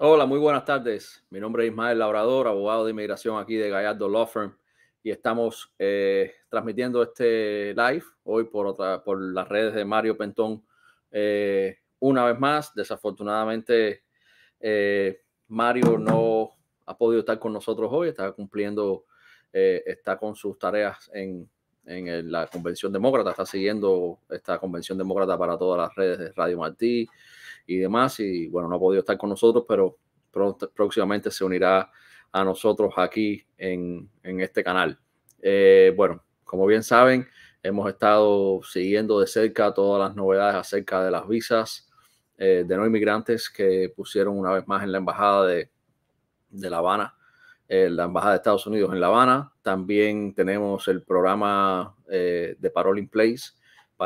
Hola, muy buenas tardes. Mi nombre es Ismael Labrador, abogado de inmigración aquí de Gallardo Law Firm y estamos eh, transmitiendo este live hoy por, por las redes de Mario Pentón. Eh, una vez más, desafortunadamente, eh, Mario no ha podido estar con nosotros hoy, está cumpliendo, está con sus tareas en, la Convención Demócrata, está siguiendo esta Convención Demócrata para todas las redes de Radio Martí, y demás. Y bueno, no ha podido estar con nosotros, pero próximamente se unirá a nosotros aquí en, en este canal. Eh, bueno, como bien saben, hemos estado siguiendo de cerca todas las novedades acerca de las visas eh, de no inmigrantes que pusieron una vez más en la embajada de, de La Habana, eh, la embajada de Estados Unidos en La Habana. También tenemos el programa de Parole in Place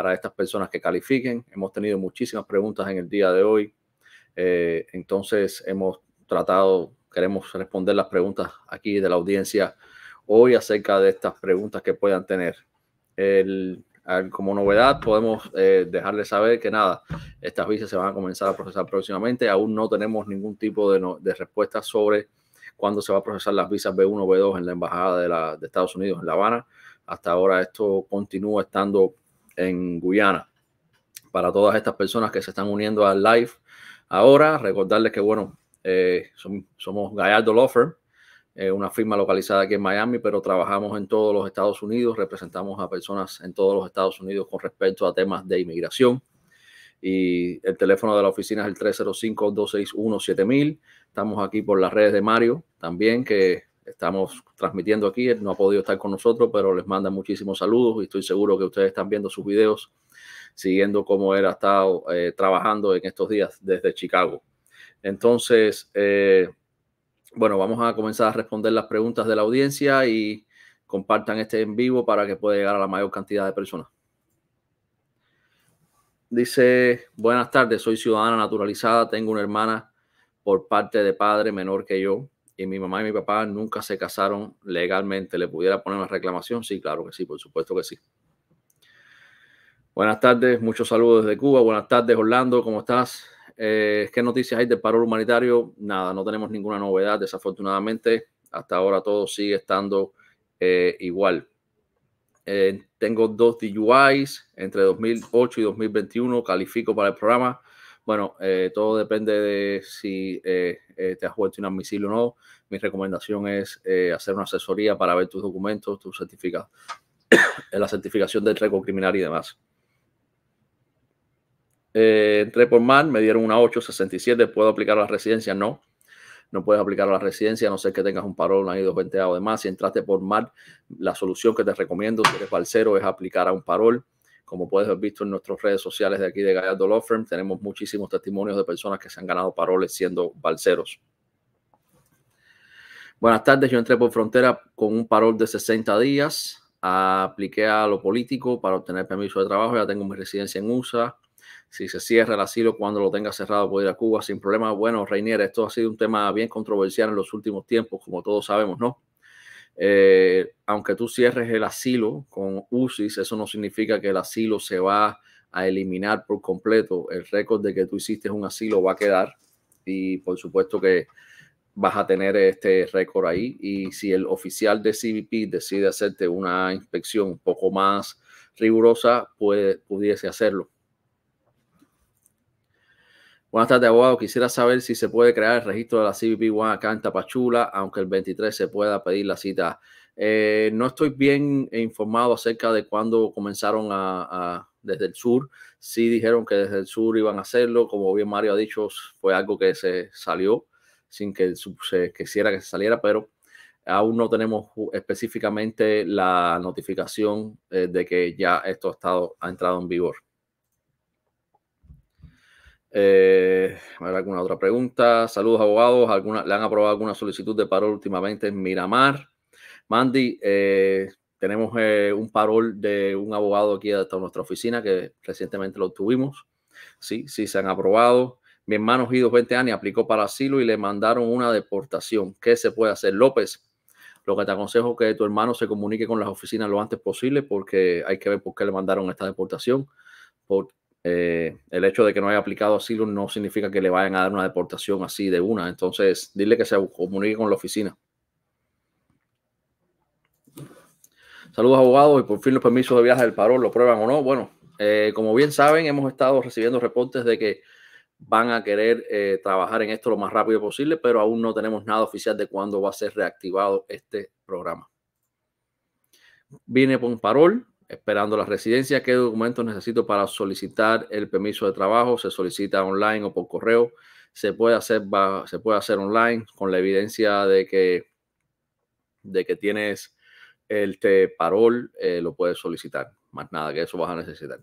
para estas personas que califiquen. Hemos tenido muchísimas preguntas en el día de hoy. Eh, entonces hemos tratado, queremos responder las preguntas aquí de la audiencia hoy acerca de estas preguntas que puedan tener. El, como novedad, podemos eh, dejarles saber que nada, estas visas se van a comenzar a procesar próximamente. Aún no tenemos ningún tipo de, de respuesta sobre cuándo se va a procesar las visas B1, B2 en la Embajada de, la, de Estados Unidos en La Habana. Hasta ahora esto continúa estando en Guyana. Para todas estas personas que se están uniendo al live ahora, recordarles que, bueno, eh, somos Gallardo Lofer, eh, una firma localizada aquí en Miami, pero trabajamos en todos los Estados Unidos, representamos a personas en todos los Estados Unidos con respecto a temas de inmigración. Y el teléfono de la oficina es el 305-261-7000. Estamos aquí por las redes de Mario también, que estamos transmitiendo aquí. Él no ha podido estar con nosotros, pero les manda muchísimos saludos y estoy seguro que ustedes están viendo sus videos, siguiendo cómo él ha estado eh, trabajando en estos días desde Chicago. Entonces, eh, bueno, vamos a comenzar a responder las preguntas de la audiencia y compartan este en vivo para que pueda llegar a la mayor cantidad de personas. Dice, buenas tardes, soy ciudadana naturalizada, tengo una hermana por parte de padre menor que yo y mi mamá y mi papá nunca se casaron legalmente, ¿le pudiera poner una reclamación? Sí, claro que sí, por supuesto que sí. Buenas tardes, muchos saludos desde Cuba. Buenas tardes, Orlando, ¿cómo estás? Eh, ¿Qué noticias hay del paro humanitario? Nada, no tenemos ninguna novedad, desafortunadamente. Hasta ahora todo sigue estando eh, igual. Eh, tengo dos DUIs entre 2008 y 2021, califico para el programa bueno, eh, todo depende de si eh, eh, te has vuelto inadmisible o no. Mi recomendación es hacer una asesoría para ver tus documentos, tu certificado, la certificación del récord criminal y demás. entré por mal, me dieron una 867. ¿Puedo aplicar a la residencia? No. No puedes aplicar a la residencia, a no ser que tengas un parol, ido 220 o demás. Si entraste por mal, la solución que te recomiendo, si eres falsero, es aplicar a un parol como puedes haber visto en nuestras redes sociales de aquí de Gallardo Law Firm, tenemos muchísimos testimonios de personas que se han ganado paroles siendo balseros. Buenas tardes, yo entré por frontera con un parol de 60 días, apliqué a lo político para obtener permiso de trabajo, ya tengo mi residencia en USA. Si se cierra el asilo cuando lo tenga cerrado, puedo ir a Cuba sin problema. Bueno, Reinier, esto ha sido un tema bien controversial en los últimos tiempos, como todos sabemos, ¿no? Eh, aunque tú cierres el asilo con UCIS, eso no significa que el asilo se va a eliminar por completo. El récord de que tú hiciste un asilo va a quedar y por supuesto que vas a tener este récord ahí. Y si el oficial de CBP decide hacerte una inspección un poco más rigurosa, pues pudiese hacerlo. Buenas tardes, abogado. Quisiera saber si se puede crear el registro de la CBP 1 acá en Tapachula, aunque el 23 se pueda pedir la cita. Eh, no estoy bien informado acerca de cuándo comenzaron a, desde el sur. Sí dijeron que desde el sur iban a hacerlo. Como bien Mario ha dicho, fue algo que se salió sin que se quisiera que se saliera, pero aún no tenemos específicamente la notificación eh, de que ya esto ha, estado, ha entrado en vigor. Eh, alguna otra pregunta. Saludos, abogados. ¿Alguna, ¿Le han aprobado alguna solicitud de parol últimamente en Miramar? Mandy, eh, tenemos eh, un parol de un abogado aquí hasta nuestra oficina que recientemente lo obtuvimos. Sí, sí, se han aprobado. Mi hermano Gido 20 años aplicó para asilo y le mandaron una deportación. ¿Qué se puede hacer? López, lo que te aconsejo es que tu hermano se comunique con las oficinas lo antes posible porque hay que ver por qué le mandaron esta deportación, por eh, el hecho de que no haya aplicado asilo no significa que le vayan a dar una deportación así de una. Entonces, dile que se comunique con la oficina. Saludos abogados y por fin los permisos de viaje del parol, ¿lo prueban o no? Bueno, eh, como bien saben, hemos estado recibiendo reportes de que van a querer eh, trabajar en esto lo más rápido posible, pero aún no tenemos nada oficial de cuándo va a ser reactivado este programa. Vine con parol, esperando la residencia. ¿Qué documentos necesito para solicitar el permiso de trabajo? Se solicita online o por correo. Se puede hacer, se puede hacer online con la evidencia de que, de que tienes el este parol, eh, lo puedes solicitar. Más nada que eso vas a necesitar.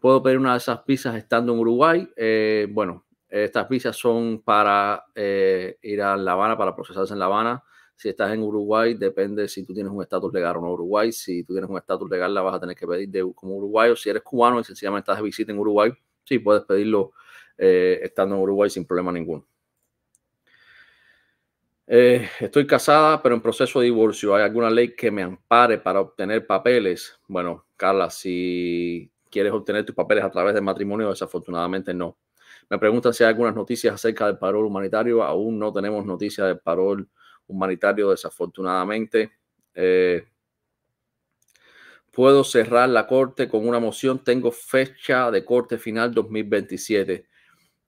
¿Puedo pedir una de esas visas estando en Uruguay? Eh, bueno, estas visas son para eh, ir a La Habana, para procesarse en La Habana. Si estás en Uruguay, depende si tú tienes un estatus legal o no Uruguay. Si tú tienes un estatus legal, la vas a tener que pedir de, como uruguayo. Si eres cubano y sencillamente estás de visita en Uruguay, sí, puedes pedirlo eh, estando en Uruguay sin problema ninguno. Eh, estoy casada, pero en proceso de divorcio. ¿Hay alguna ley que me ampare para obtener papeles? Bueno, Carla, si quieres obtener tus papeles a través del matrimonio, desafortunadamente no. Me preguntan si hay algunas noticias acerca del parol humanitario. Aún no tenemos noticias del parol humanitario, desafortunadamente. Eh, puedo cerrar la corte con una moción. Tengo fecha de corte final 2027.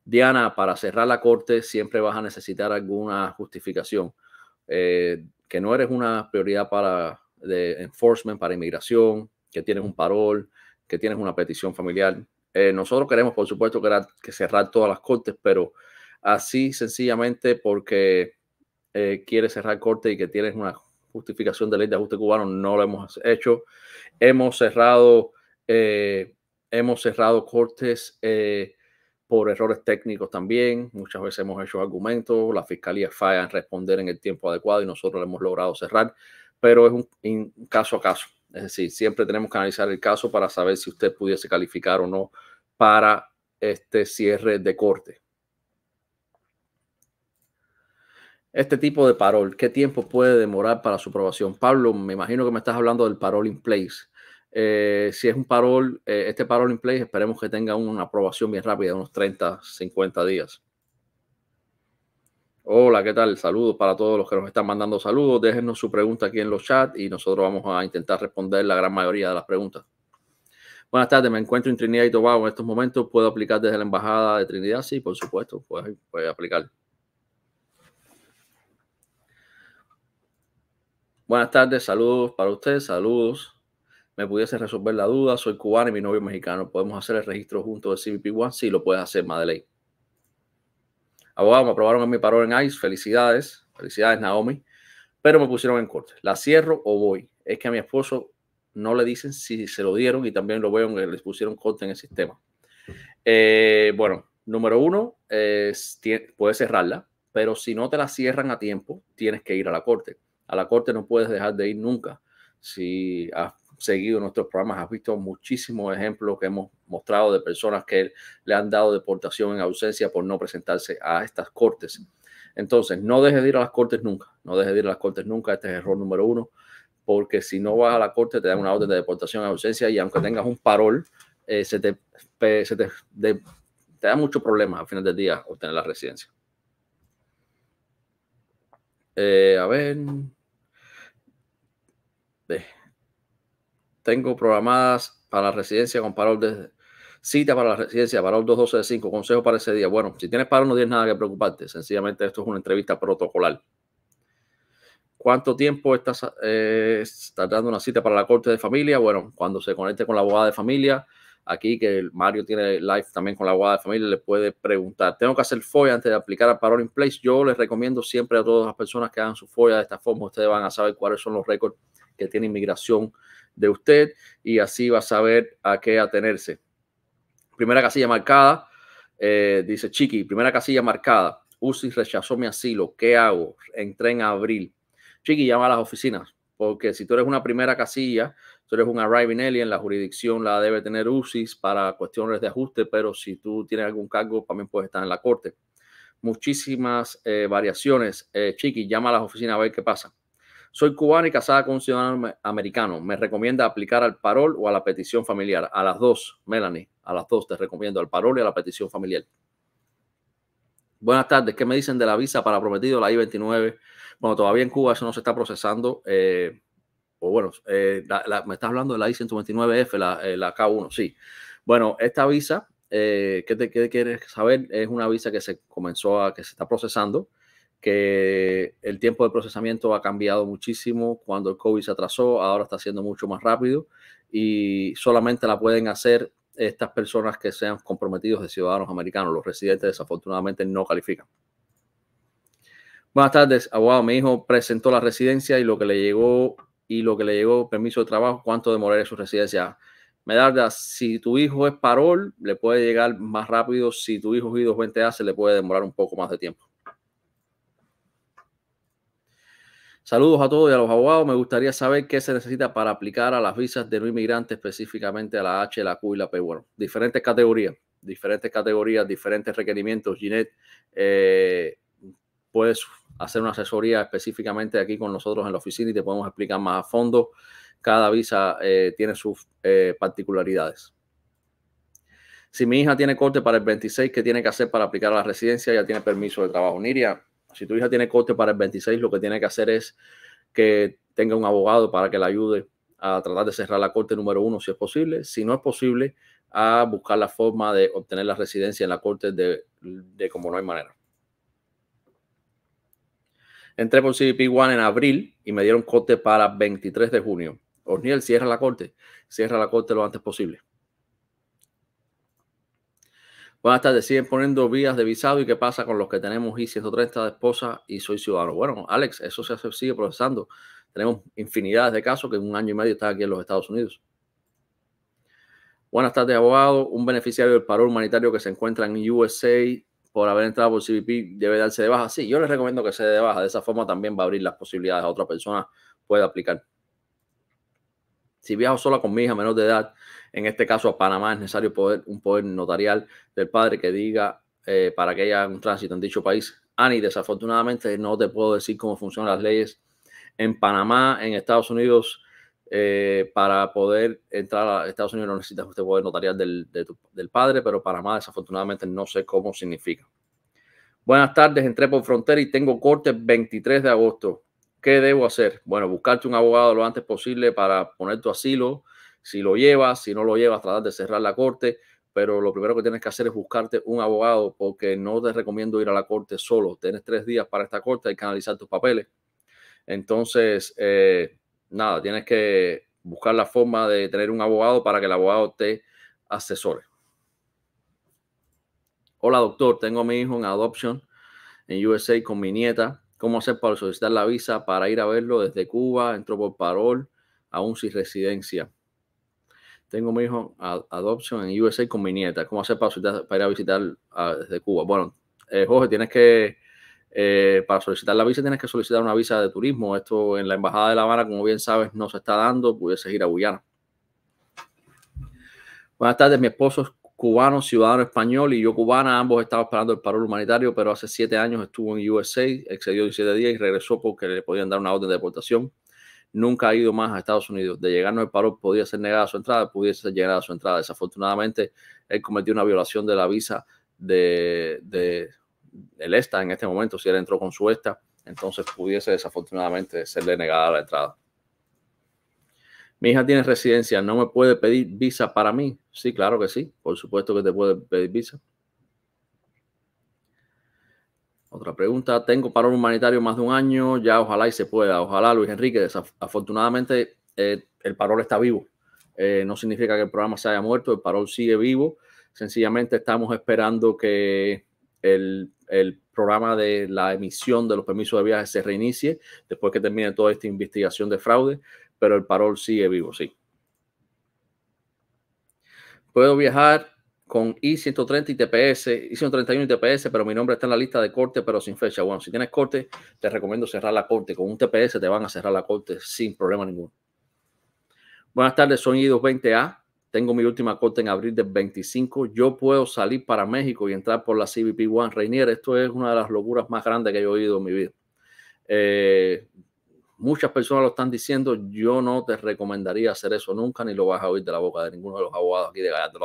Diana, para cerrar la corte siempre vas a necesitar alguna justificación. Eh, que no eres una prioridad para de enforcement, para inmigración, que tienes un parol, que tienes una petición familiar. Eh, nosotros queremos, por supuesto, que, cerrar todas las cortes, pero así sencillamente porque eh, quiere cerrar corte y que tiene una justificación de ley de ajuste cubano, no lo hemos hecho. Hemos cerrado, eh, hemos cerrado cortes eh, por errores técnicos también. Muchas veces hemos hecho argumentos, la fiscalía falla en responder en el tiempo adecuado y nosotros lo hemos logrado cerrar, pero es un, un caso a caso. Es decir, siempre tenemos que analizar el caso para saber si usted pudiese calificar o no para este cierre de corte. este tipo de parol? ¿Qué tiempo puede demorar para su aprobación? Pablo, me imagino que me estás hablando del parol in place. Eh, si es un parol, eh, este parol in place, esperemos que tenga una aprobación bien rápida, unos 30, 50 días. Hola, ¿qué tal? Saludos para todos los que nos están mandando saludos. Déjenos su pregunta aquí en los chats y nosotros vamos a intentar responder la gran mayoría de las preguntas. Buenas tardes, me encuentro en Trinidad y Tobago en estos momentos. ¿Puedo aplicar desde la Embajada de Trinidad? Sí, por supuesto, puede aplicar. Buenas tardes, saludos para ustedes, saludos. Me pudiese resolver la duda, soy cubano y mi novio es mexicano. ¿Podemos hacer el registro junto de CBP One? Sí, lo puedes hacer, Madeleine. Abogado, me aprobaron en mi parol en ICE. Felicidades, felicidades, Naomi. Pero me pusieron en corte. ¿La cierro o voy? Es que a mi esposo no le dicen si se lo dieron y también lo veo que les pusieron corte en el sistema. Eh, bueno, número uno, eh, es puedes cerrarla, pero si no te la cierran a tiempo, tienes que ir a la corte a la corte no puedes dejar de ir nunca. Si has seguido nuestros programas, has visto muchísimos ejemplos que hemos mostrado de personas que le han dado deportación en ausencia por no presentarse a estas cortes. Entonces, no dejes de ir a las cortes nunca, no dejes de ir a las cortes nunca, este es error número uno, porque si no vas a la corte te dan una orden de deportación en ausencia y aunque tengas un parol, eh, se, te, te, da mucho problema al final del día obtener la residencia. Eh, a ver. Este, tengo programadas para la residencia con parol de cita para la residencia, parol 212 de 5, consejo para ese día. Bueno, si tienes paro no tienes nada que preocuparte, sencillamente esto es una entrevista protocolar. ¿Cuánto tiempo eh, estás dando una cita para la corte de familia? Bueno, cuando se conecte con la abogada de familia, aquí, que Mario tiene live también con la guada de familia, le puede preguntar, ¿tengo que hacer FOIA antes de aplicar a Parole in Place? Yo les recomiendo siempre a todas las personas que hagan su FOIA de esta forma, ustedes van a saber cuáles son los récords que tiene inmigración de usted y así va a saber a qué atenerse. Primera casilla marcada, eh, dice Chiqui, primera casilla marcada, UCI rechazó mi asilo, ¿qué hago? Entré en abril. Chiqui, llama a las oficinas, porque si tú eres una primera casilla, tú eres un arriving alien, la jurisdicción la debe tener UCIS para cuestiones de ajuste, pero si tú tienes algún cargo, también puedes estar en la corte. Muchísimas eh, variaciones. Eh, Chiqui, llama a las oficinas a ver qué pasa. Soy cubana y casada con un ciudadano americano. Me recomienda aplicar al parol o a la petición familiar. A las dos, Melanie, a las dos te recomiendo al parol y a la petición familiar. Buenas tardes. ¿Qué me dicen de la visa para prometido, la I-29? Bueno, todavía en Cuba eso no se está procesando. Eh, bueno, eh, me estás hablando de la I-129F, la, eh, K1, sí. Bueno, esta visa, eh, ¿qué, te, ¿qué quieres saber? Es una visa que se comenzó a, que se está procesando, que el tiempo de procesamiento ha cambiado muchísimo cuando el COVID se atrasó, ahora está siendo mucho más rápido y solamente la pueden hacer estas personas que sean comprometidos de ciudadanos americanos. Los residentes desafortunadamente no califican. Buenas tardes, abogado. Mi hijo presentó la residencia y lo que le llegó y lo que le llegó permiso de trabajo, cuánto demoraría su residencia. Me si tu hijo es parol, le puede llegar más rápido. Si tu hijo es ido 220 a se le puede demorar un poco más de tiempo. Saludos a todos y a los abogados. Me gustaría saber qué se necesita para aplicar a las visas de no inmigrante, específicamente a la H, la Q y la P. Bueno, diferentes categorías, diferentes categorías, diferentes requerimientos. Ginette, eh, puedes hacer una asesoría específicamente aquí con nosotros en la oficina y te podemos explicar más a fondo. Cada visa eh, tiene sus eh, particularidades. Si mi hija tiene corte para el 26, ¿qué tiene que hacer para aplicar a la residencia? Ya tiene permiso de trabajo. Niria, si tu hija tiene corte para el 26, lo que tiene que hacer es que tenga un abogado para que la ayude a tratar de cerrar la corte número uno, si es posible. Si no es posible, a buscar la forma de obtener la residencia en la corte de como no hay manera. Entré por CBP1 en abril y me dieron corte para 23 de junio. Osniel, cierra la corte. Cierra la corte lo antes posible. Buenas tardes. Siguen poniendo vías de visado y qué pasa con los que tenemos I-130 de esposa y soy ciudadano. Bueno, Alex, eso se sigue procesando. Tenemos infinidades de casos que en un año y medio están aquí en los Estados Unidos. Buenas tardes, abogado. Un beneficiario del paro humanitario que se encuentra en USA por haber entrado por CBP debe darse de baja. Sí, yo les recomiendo que se dé de baja. De esa forma también va a abrir las posibilidades a otra persona pueda aplicar. Si viajo sola con mi hija menor de edad, en este caso a Panamá, es necesario poder, un poder notarial del padre que diga eh, para que haya un tránsito en dicho país. Ani, desafortunadamente no te puedo decir cómo funcionan las leyes en Panamá, en Estados Unidos eh, para poder entrar a Estados Unidos no necesitas usted poder notarial del, del padre, pero para más, desafortunadamente no sé cómo significa. Buenas tardes, entré por frontera y tengo corte 23 de agosto. ¿Qué debo hacer? Bueno, buscarte un abogado lo antes posible para poner tu asilo. Si lo llevas, si no lo llevas, tratar de cerrar la corte. Pero lo primero que tienes que hacer es buscarte un abogado porque no te recomiendo ir a la corte solo. Tienes tres días para esta corte y canalizar tus papeles. Entonces, eh, nada, tienes que buscar la forma de tener un abogado para que el abogado te asesore. Hola doctor, tengo a mi hijo en adoption en USA con mi nieta. ¿Cómo hacer para solicitar la visa para ir a verlo desde Cuba? Entró por parol, aún sin residencia. Tengo mi hijo en adoption en USA con mi nieta. ¿Cómo hacer para, para ir a visitar ah, desde Cuba? Bueno, eh, Jorge, tienes que eh, para solicitar la visa tienes que solicitar una visa de turismo. Esto en la Embajada de La Habana, como bien sabes, no se está dando. pudiese ir a Guyana. Buenas tardes, mi esposo es cubano, ciudadano español y yo cubana. Ambos estaban esperando el paro humanitario, pero hace siete años estuvo en USA, excedió 17 días y regresó porque le podían dar una orden de deportación. Nunca ha ido más a Estados Unidos. De llegarnos el paro podía ser negada su entrada, pudiese ser negada su entrada. Desafortunadamente, él cometió una violación de la visa de el ESTA en este momento, si él entró con su ESTA, entonces pudiese desafortunadamente serle negada la entrada. Mi hija tiene residencia, ¿no me puede pedir visa para mí? Sí, claro que sí, por supuesto que te puede pedir visa. Otra pregunta, tengo parón humanitario más de un año, ya ojalá y se pueda, ojalá Luis Enrique, desafortunadamente eh, el parol está vivo, eh, no significa que el programa se haya muerto, el parol sigue vivo, sencillamente estamos esperando que el el programa de la emisión de los permisos de viaje se reinicie después que termine toda esta investigación de fraude, pero el parol sigue vivo, sí. Puedo viajar con I-130 y TPS, I-131 y TPS, pero mi nombre está en la lista de corte, pero sin fecha. Bueno, si tienes corte, te recomiendo cerrar la corte. Con un TPS te van a cerrar la corte sin problema ninguno. Buenas tardes, soy I-220A. Tengo mi última corte en abril del 25. Yo puedo salir para México y entrar por la CBP One. Reinier, esto es una de las locuras más grandes que he oído en mi vida. Eh, muchas personas lo están diciendo. Yo no te recomendaría hacer eso nunca, ni lo vas a oír de la boca de ninguno de los abogados aquí de Gallardo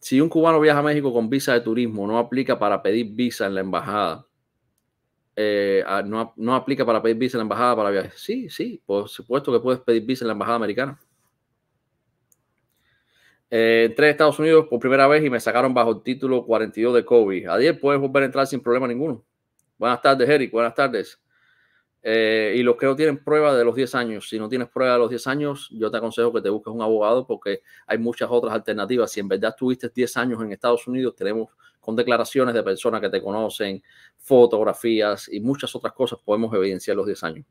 Si un cubano viaja a México con visa de turismo, no aplica para pedir visa en la embajada eh, no, aplica para pedir visa en la embajada para viajes. Sí, sí, por supuesto que puedes pedir visa en la embajada americana. Eh, entré a Estados Unidos por primera vez y me sacaron bajo el título 42 de COVID. Ayer puedes volver a entrar sin problema ninguno. Buenas tardes, Eric. Buenas tardes. Eh, y los que no tienen prueba de los 10 años, si no tienes prueba de los 10 años, yo te aconsejo que te busques un abogado porque hay muchas otras alternativas. Si en verdad tuviste 10 años en Estados Unidos, tenemos con declaraciones de personas que te conocen, fotografías y muchas otras cosas podemos evidenciar los 10 años.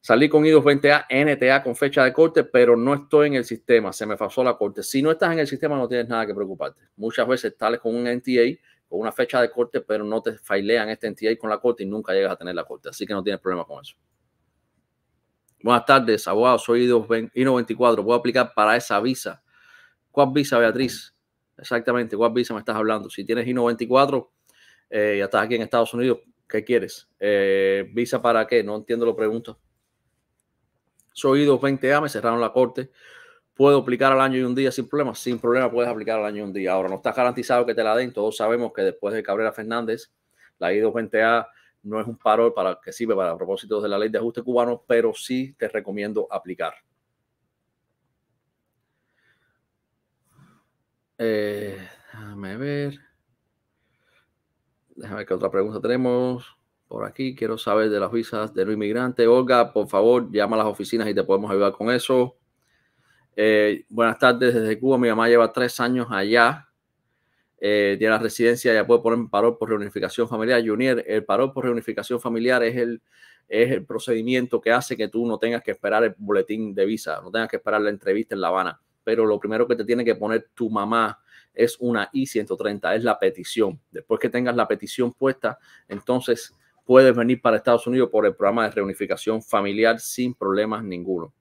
Salí con IDOS 20A, NTA con fecha de corte, pero no estoy en el sistema, se me pasó la corte. Si no estás en el sistema no tienes nada que preocuparte. Muchas veces tales con un NTA, con una fecha de corte, pero no te failean este NTA con la corte y nunca llegas a tener la corte, así que no tienes problema con eso. Buenas tardes, abogado, soy IDOS 94 ¿puedo aplicar para esa visa? ¿Cuál visa, Beatriz? Exactamente, ¿cuál visa me estás hablando? Si tienes I-94 eh, y estás aquí en Estados Unidos, ¿qué quieres? Eh, ¿Visa para qué? No entiendo la pregunta. Soy I-220A, me cerraron la corte. ¿Puedo aplicar al año y un día sin problema? Sin problema puedes aplicar al año y un día. Ahora, no estás garantizado que te la den. Todos sabemos que después de Cabrera Fernández, la I-220A no es un parol para que sirve para propósitos de la ley de ajuste cubano, pero sí te recomiendo aplicar. Eh, déjame ver. Déjame ver qué otra pregunta tenemos por aquí. Quiero saber de las visas de los inmigrantes. Olga, por favor, llama a las oficinas y te podemos ayudar con eso. Eh, buenas tardes desde Cuba. Mi mamá lleva tres años allá. de eh, la residencia, ya puede poner parol por reunificación familiar. Junior, el paro por reunificación familiar es el, es el procedimiento que hace que tú no tengas que esperar el boletín de visa, no tengas que esperar la entrevista en La Habana pero lo primero que te tiene que poner tu mamá es una I-130, es la petición. Después que tengas la petición puesta, entonces puedes venir para Estados Unidos por el programa de reunificación familiar sin problemas ninguno.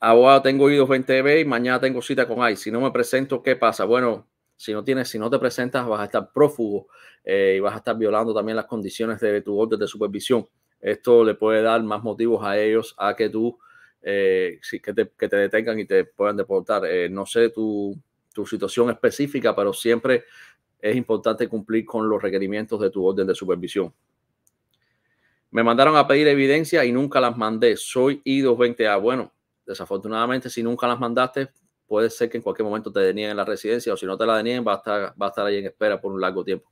Abogado, tengo ido 20B y mañana tengo cita con ICE. Si no me presento, ¿qué pasa? Bueno, si no tienes, si no te presentas, vas a estar prófugo eh, y vas a estar violando también las condiciones de tu orden de supervisión. Esto le puede dar más motivos a ellos a que tú eh, que, te, detengan y te puedan deportar. Eh, no sé tu, situación específica, pero siempre es importante cumplir con los requerimientos de tu orden de supervisión. Me mandaron a pedir evidencia y nunca las mandé. Soy I220A. Bueno, desafortunadamente, si nunca las mandaste, puede ser que en cualquier momento te denieguen la residencia o si no te la denieguen, va va a estar ahí en espera por un largo tiempo.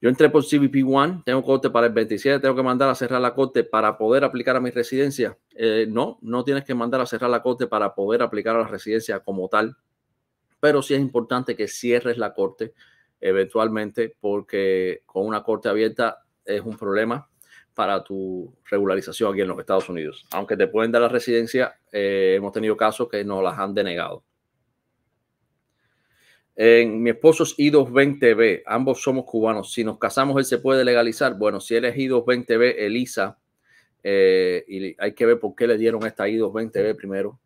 Yo entré por CBP One, tengo corte para el 27, tengo que mandar a cerrar la corte para poder aplicar a mi residencia. Eh, no, no tienes que mandar a cerrar la corte para poder aplicar a la residencia como tal, pero sí es importante que cierres la corte eventualmente porque con una corte abierta es un problema para tu regularización aquí en los Estados Unidos. Aunque te pueden dar la residencia, eh, hemos tenido casos que nos las han denegado mi esposo es I220B, ambos somos cubanos. Si nos casamos, él se puede legalizar. Bueno, si él es I220B, Elisa, eh, y hay que ver por qué le dieron esta I220B primero.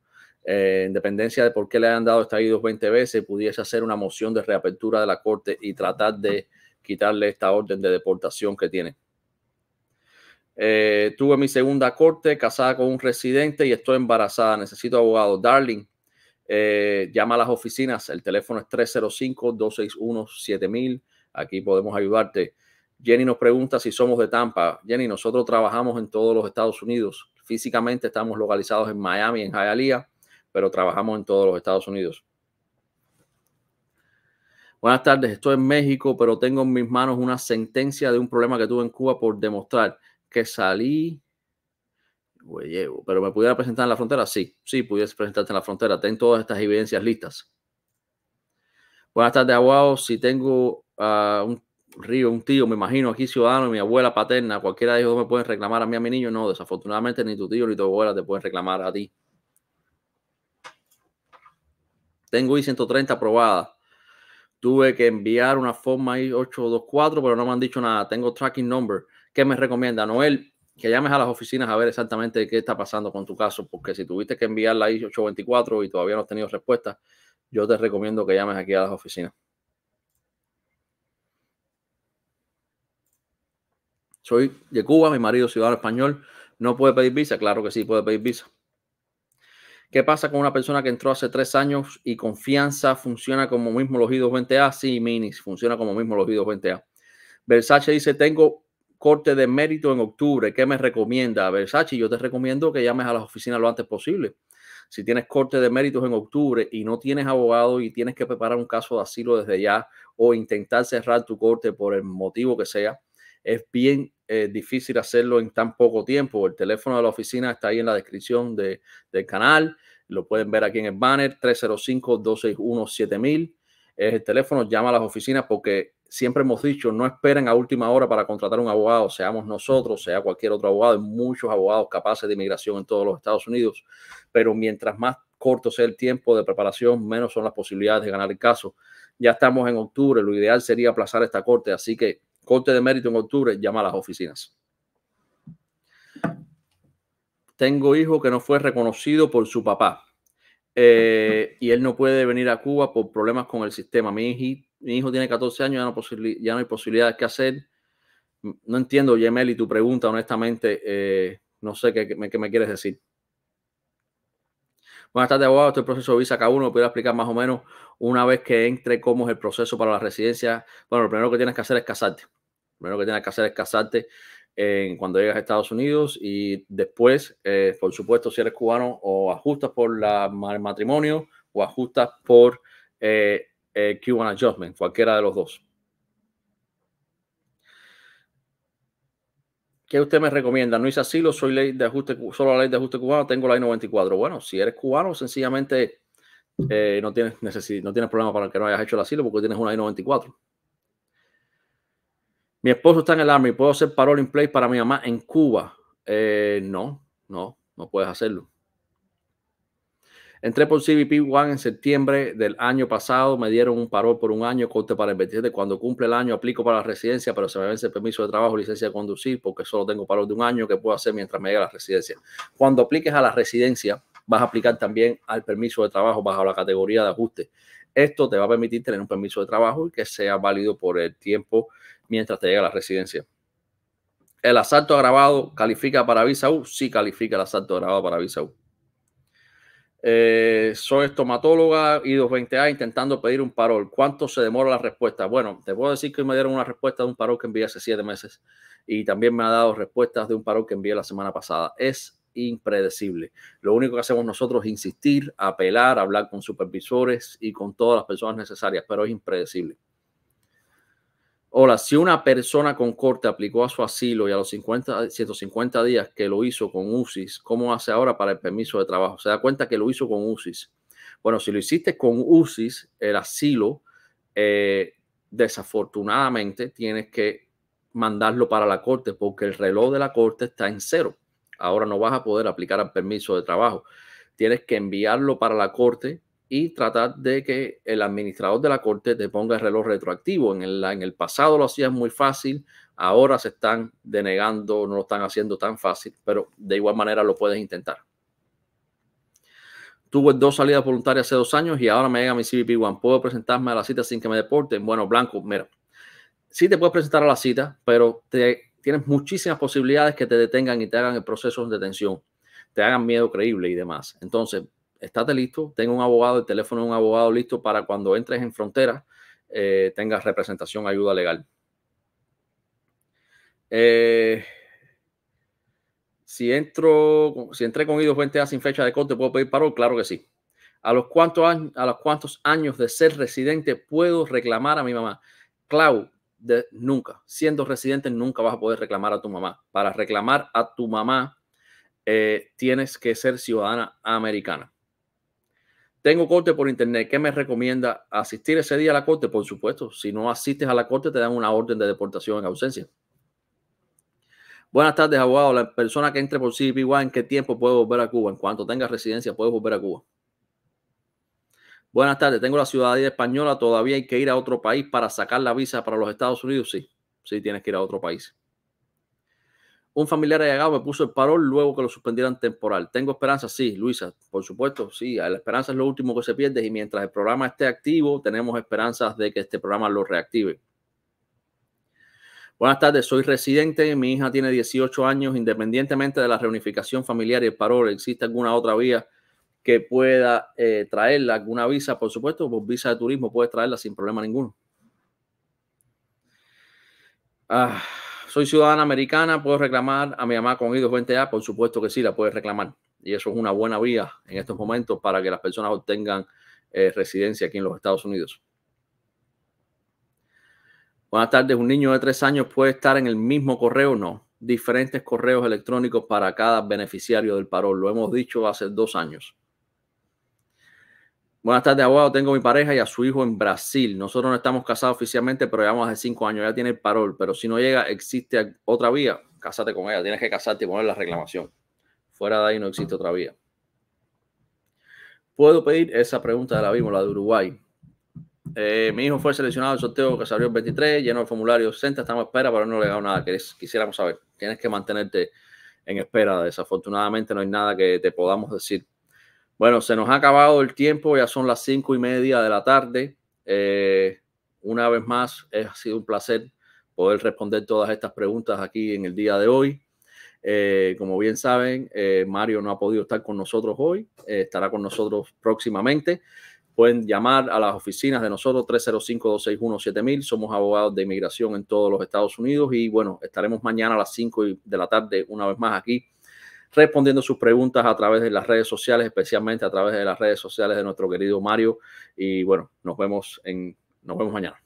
Eh, en dependencia de por qué le han dado esta I220B, se pudiese hacer una moción de reapertura de la corte y tratar de quitarle esta orden de deportación que tiene. Eh, tuve mi segunda corte, casada con un residente y estoy embarazada. Necesito abogado. Darling, eh, llama a las oficinas, el teléfono es 305-261-7000. Aquí podemos ayudarte. Jenny nos pregunta si somos de Tampa. Jenny, nosotros trabajamos en todos los Estados Unidos. Físicamente estamos localizados en Miami, en Hialeah, pero trabajamos en todos los Estados Unidos. Buenas tardes, estoy en México, pero tengo en mis manos una sentencia de un problema que tuve en Cuba por demostrar que salí eh, pero me pudiera presentar en la frontera, sí, sí, pudiese presentarte en la frontera. Ten todas estas evidencias listas. Buenas tardes, Aguao. Si tengo ah, un río, un tío, me imagino aquí ciudadano, mi abuela paterna, cualquiera de ellos me pueden reclamar a mí, a mi niño. No, desafortunadamente ni tu tío ni tu abuela te pueden reclamar a ti. Tengo I-130 aprobada. Tuve que enviar una forma I-824, pero no me han dicho nada. Tengo tracking number. ¿Qué me recomienda, Noel? que llames a las oficinas a ver exactamente qué está pasando con tu caso, porque si tuviste que enviar la I-824 y todavía no has tenido respuesta, yo te recomiendo que llames aquí a las oficinas. Soy de Cuba, mi marido es ciudadano español, no puede pedir visa, claro que sí puede pedir visa. ¿Qué pasa con una persona que entró hace tres años y confianza funciona como mismo los I-220A? Sí, Minis, funciona como mismo los I-220A. Versace dice, tengo corte de mérito en octubre, ¿qué me recomienda? A ver, Sachi, yo te recomiendo que llames a las oficinas lo antes posible. Si tienes corte de méritos en octubre y no tienes abogado y tienes que preparar un caso de asilo desde ya o intentar cerrar tu corte por el motivo que sea, es bien eh, difícil hacerlo en tan poco tiempo. El teléfono de la oficina está ahí en la descripción del canal. Lo pueden ver aquí en el banner 305-261-7000. Es el teléfono, llama a las oficinas porque siempre hemos dicho, no esperen a última hora para contratar un abogado, seamos nosotros, sea cualquier otro abogado, hay muchos abogados capaces de inmigración en todos los Estados Unidos, pero mientras más corto sea el tiempo de preparación, menos son las posibilidades de ganar el caso. Ya estamos en octubre, lo ideal sería aplazar esta corte, así que corte de mérito en octubre, llama a las oficinas. Tengo hijo que no fue reconocido por su papá eh, y él no puede venir a Cuba por problemas con el sistema. Mi, mi hijo tiene 14 años, ya no, ya no hay posibilidades que hacer. No entiendo, Yemeli, tu pregunta, honestamente, eh, no sé qué, me quieres decir. Buenas tardes, abogado. Estoy en proceso de visa cada uno? ¿Me puedo explicar más o menos una vez que entre cómo es el proceso para la residencia? Bueno, lo primero que tienes que hacer es casarte. Lo primero que tienes que hacer es casarte cuando llegas a Estados Unidos y después, eh, por supuesto, si eres cubano o ajustas por la, el matrimonio o ajustas por eh, eh, Cuban Adjustment, cualquiera de los dos. ¿Qué usted me recomienda? No hice asilo, soy ley de ajuste, solo la ley de ajuste cubano, tengo la i 94. Bueno, si eres cubano, sencillamente eh, no, tienes no tienes problema para que no hayas hecho el asilo porque tienes una i 94. Mi esposo está en el Army, ¿puedo hacer parole in place para mi mamá en Cuba? Eh, no, no, no puedes hacerlo. Entré por CBP One en septiembre del año pasado, me dieron un paro por un año, corte para el 27. Cuando cumple el año aplico para la residencia, pero se me vence el permiso de trabajo, licencia de conducir, porque solo tengo parol de un año que puedo hacer mientras me llega a la residencia. Cuando apliques a la residencia, vas a aplicar también al permiso de trabajo bajo la categoría de ajuste. Esto te va a permitir tener un permiso de trabajo y que sea válido por el tiempo mientras te llega a la residencia. ¿El asalto agravado califica para visa U? Sí, califica el asalto agravado para visa U. Eh, soy estomatóloga y 220A intentando pedir un parol. ¿Cuánto se demora la respuesta? Bueno, te puedo decir que me dieron una respuesta de un parol que envié hace siete meses y también me ha dado respuestas de un parol que envié la semana pasada. Es impredecible. Lo único que hacemos nosotros es insistir, apelar, hablar con supervisores y con todas las personas necesarias, pero es impredecible. Hola, si una persona con corte aplicó a su asilo y a los 50, 150 días que lo hizo con UCIS, ¿cómo hace ahora para el permiso de trabajo? Se da cuenta que lo hizo con UCIS. Bueno, si lo hiciste con UCIS, el asilo, eh, desafortunadamente tienes que mandarlo para la corte porque el reloj de la corte está en cero. Ahora no vas a poder aplicar al permiso de trabajo. Tienes que enviarlo para la corte y tratar de que el administrador de la corte te ponga el reloj retroactivo. En el, en el pasado lo hacías muy fácil, ahora se están denegando, no lo están haciendo tan fácil, pero de igual manera lo puedes intentar. Tuve dos salidas voluntarias hace dos años y ahora me llega mi CBP 1 ¿Puedo presentarme a la cita sin que me deporten? Bueno, Blanco, mira, sí te puedes presentar a la cita, pero te, tienes muchísimas posibilidades que te detengan y te hagan el proceso de detención, te hagan miedo creíble y demás. Entonces, estate listo, Tengo un abogado, el teléfono de un abogado listo para cuando entres en frontera, eh, tengas representación, ayuda legal. Eh, si entro, si entré con ido 20 a sin fecha de corte, ¿puedo pedir paro? Claro que sí. ¿A los, cuántos años, ¿A los cuántos años de ser residente puedo reclamar a mi mamá? Clau, nunca. Siendo residente nunca vas a poder reclamar a tu mamá. Para reclamar a tu mamá eh, tienes que ser ciudadana americana. Tengo corte por internet. ¿Qué me recomienda? ¿Asistir ese día a la corte? Por supuesto. Si no asistes a la corte, te dan una orden de deportación en ausencia. Buenas tardes, abogado. La persona que entre por igual. ¿en qué tiempo puedo volver a Cuba? En cuanto tenga residencia, puede volver a Cuba. Buenas tardes. Tengo la ciudadanía española. ¿Todavía hay que ir a otro país para sacar la visa para los Estados Unidos? Sí, sí, tienes que ir a otro país. Un familiar agado me puso el parol luego que lo suspendieran temporal. Tengo esperanza, sí, Luisa, por supuesto, sí. La esperanza es lo último que se pierde y mientras el programa esté activo, tenemos esperanzas de que este programa lo reactive. Buenas tardes, soy residente, mi hija tiene 18 años, independientemente de la reunificación familiar y el parol, ¿existe alguna otra vía que pueda eh, traerla? ¿Alguna visa? Por supuesto, por pues, visa de turismo puedes traerla sin problema ninguno. Ah soy ciudadana americana, puedo reclamar a mi mamá con hijos 20A, por supuesto que sí, la puedes reclamar. Y eso es una buena vía en estos momentos para que las personas obtengan eh, residencia aquí en los Estados Unidos. Buenas tardes, un niño de tres años puede estar en el mismo correo, no. Diferentes correos electrónicos para cada beneficiario del parol, lo hemos dicho hace dos años. Buenas tardes, abogado. Tengo a mi pareja y a su hijo en Brasil. Nosotros no estamos casados oficialmente, pero llevamos hace cinco años. Ya tiene el parol, pero si no llega, existe otra vía. Cásate con ella. Tienes que casarte y poner la reclamación. Fuera de ahí no existe otra vía. ¿Puedo pedir esa pregunta de la vimos, la de Uruguay? Eh, mi hijo fue seleccionado el sorteo que salió el 23, lleno el formulario 60, estamos a espera, pero no le dado nada. Quisiéramos saber. Tienes que mantenerte en espera. Desafortunadamente no hay nada que te podamos decir bueno, se nos ha acabado el tiempo, ya son las cinco y media de la tarde. Eh, una vez más, ha sido un placer poder responder todas estas preguntas aquí en el día de hoy. Eh, como bien saben, eh, Mario no ha podido estar con nosotros hoy, estará con nosotros próximamente. Pueden llamar a las oficinas de nosotros 305-261-7000. Somos abogados de inmigración en todos los Estados Unidos y bueno, estaremos mañana a las cinco de la tarde una vez más aquí respondiendo sus preguntas a través de las redes sociales, especialmente a través de las redes sociales de nuestro querido Mario. Y bueno, nos vemos en nos vemos mañana.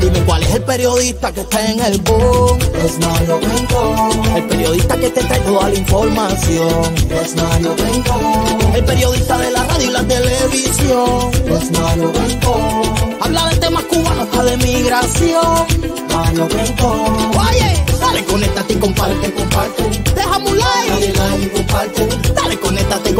Dime cuál es el periodista que está en el boom. Es Mario Rincón. El periodista que te trae toda la información. Es Mario Rincón. El periodista de la radio y la televisión. Es Mario Rincón. Habla de temas cubanos, hasta de migración. Mario mejor. Oye, dale, conéctate y comparte, comparte. Deja un like. Dale like y comparte. Dale, conéctate y comparte.